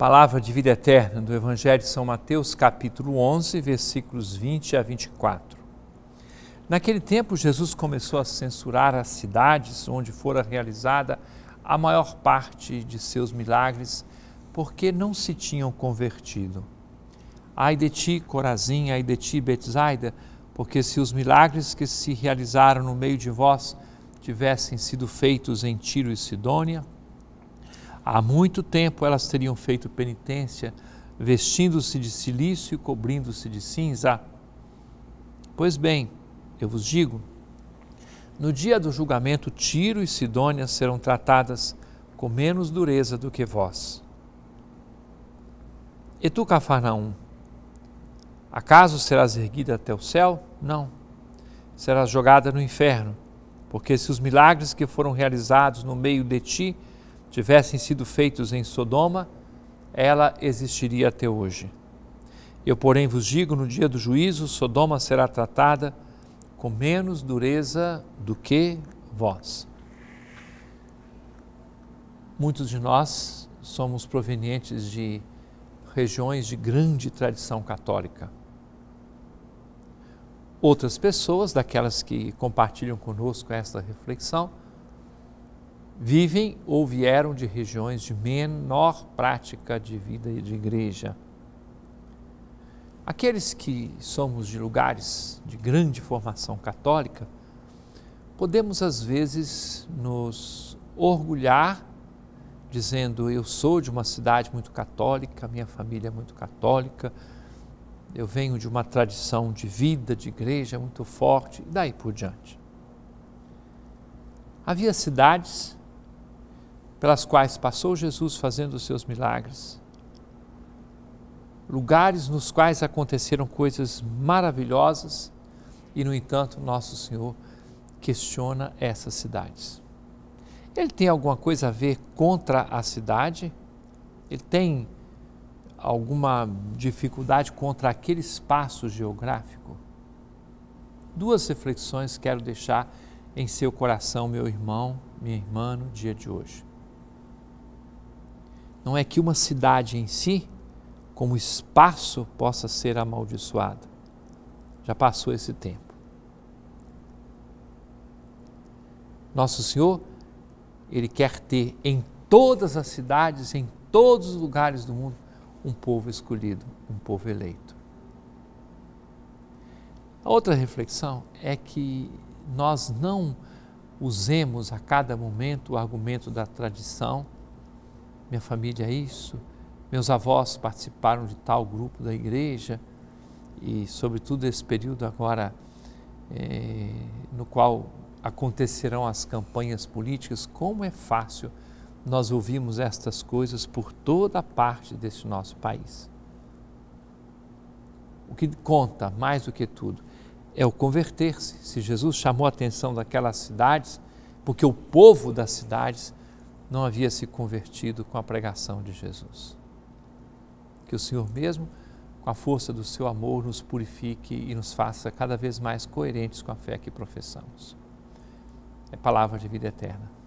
Palavra de vida eterna do Evangelho de São Mateus, capítulo 11, versículos 20 a 24. Naquele tempo, Jesus começou a censurar as cidades onde fora realizada a maior parte de seus milagres, porque não se tinham convertido. Ai de ti, Corazim, ai de ti, Betsaida, porque se os milagres que se realizaram no meio de vós tivessem sido feitos em Tiro e Sidônia, Há muito tempo elas teriam feito penitência, vestindo-se de silício e cobrindo-se de cinza. Pois bem, eu vos digo: no dia do julgamento, Tiro e Sidônia serão tratadas com menos dureza do que vós. E tu, Cafarnaum, acaso serás erguida até o céu? Não, serás jogada no inferno, porque se os milagres que foram realizados no meio de ti tivessem sido feitos em Sodoma, ela existiria até hoje. Eu, porém, vos digo: no dia do juízo, Sodoma será tratada com menos dureza do que vós. Muitos de nós somos provenientes de regiões de grande tradição católica. Outras pessoas, daquelas que compartilham conosco esta reflexão, vivem ou vieram de regiões de menor prática de vida e de igreja. Aqueles que somos de lugares de grande formação católica, podemos às vezes nos orgulhar dizendo: Eu sou de uma cidade muito católica, minha família é muito católica, eu venho de uma tradição de vida, de igreja muito forte, e daí por diante. Havia cidades pelas quais passou Jesus fazendo os seus milagres, lugares nos quais aconteceram coisas maravilhosas e, no entanto, Nosso Senhor questiona essas cidades. Ele tem alguma coisa a ver contra a cidade? Ele tem alguma dificuldade contra aquele espaço geográfico? Duas reflexões quero deixar em seu coração, meu irmão, minha irmã, no dia de hoje não é que uma cidade em si, como espaço, possa ser amaldiçoada. Já passou esse tempo. Nosso Senhor, Ele quer ter em todas as cidades, em todos os lugares do mundo, um povo escolhido, um povo eleito. A outra reflexão é que nós não usemos a cada momento o argumento da tradição minha família é isso, meus avós participaram de tal grupo da igreja e, sobretudo, esse período agora é, no qual acontecerão as campanhas políticas, como é fácil nós ouvimos estas coisas por toda a parte deste nosso país. O que conta mais do que tudo é o converter-se. Se Jesus chamou a atenção daquelas cidades, porque o povo das cidades não havia se convertido com a pregação de Jesus. Que o Senhor mesmo, com a força do seu amor, nos purifique e nos faça cada vez mais coerentes com a fé que professamos. É palavra de vida eterna.